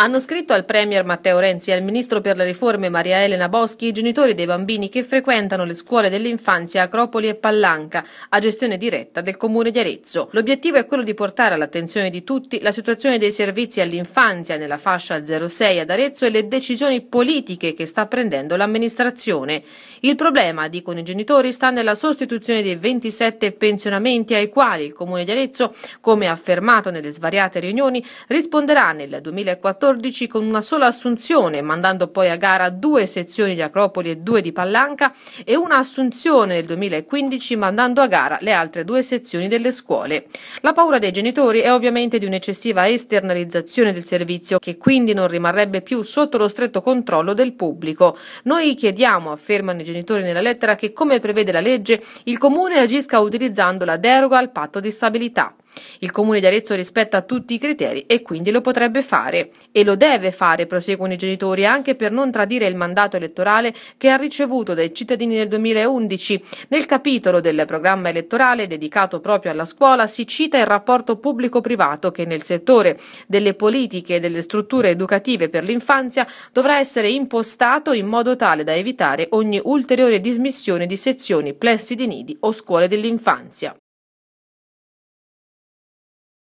Hanno scritto al Premier Matteo Renzi e al Ministro per le Riforme Maria Elena Boschi i genitori dei bambini che frequentano le scuole dell'infanzia Acropoli e Pallanca, a gestione diretta del Comune di Arezzo. L'obiettivo è quello di portare all'attenzione di tutti la situazione dei servizi all'infanzia nella fascia 06 ad Arezzo e le decisioni politiche che sta prendendo l'amministrazione. Il problema, dicono i genitori, sta nella sostituzione dei 27 pensionamenti ai quali il Comune di Arezzo, come affermato nelle svariate riunioni, risponderà nel 2014 14 con una sola assunzione, mandando poi a gara due sezioni di Acropoli e due di Pallanca e una assunzione nel 2015 mandando a gara le altre due sezioni delle scuole. La paura dei genitori è ovviamente di un'eccessiva esternalizzazione del servizio che quindi non rimarrebbe più sotto lo stretto controllo del pubblico. Noi chiediamo, affermano i genitori nella lettera, che come prevede la legge il comune agisca utilizzando la deroga al patto di stabilità. Il Comune di Arezzo rispetta tutti i criteri e quindi lo potrebbe fare e lo deve fare, proseguono i genitori, anche per non tradire il mandato elettorale che ha ricevuto dai cittadini nel 2011. Nel capitolo del programma elettorale dedicato proprio alla scuola si cita il rapporto pubblico-privato che nel settore delle politiche e delle strutture educative per l'infanzia dovrà essere impostato in modo tale da evitare ogni ulteriore dismissione di sezioni, plessi di nidi o scuole dell'infanzia.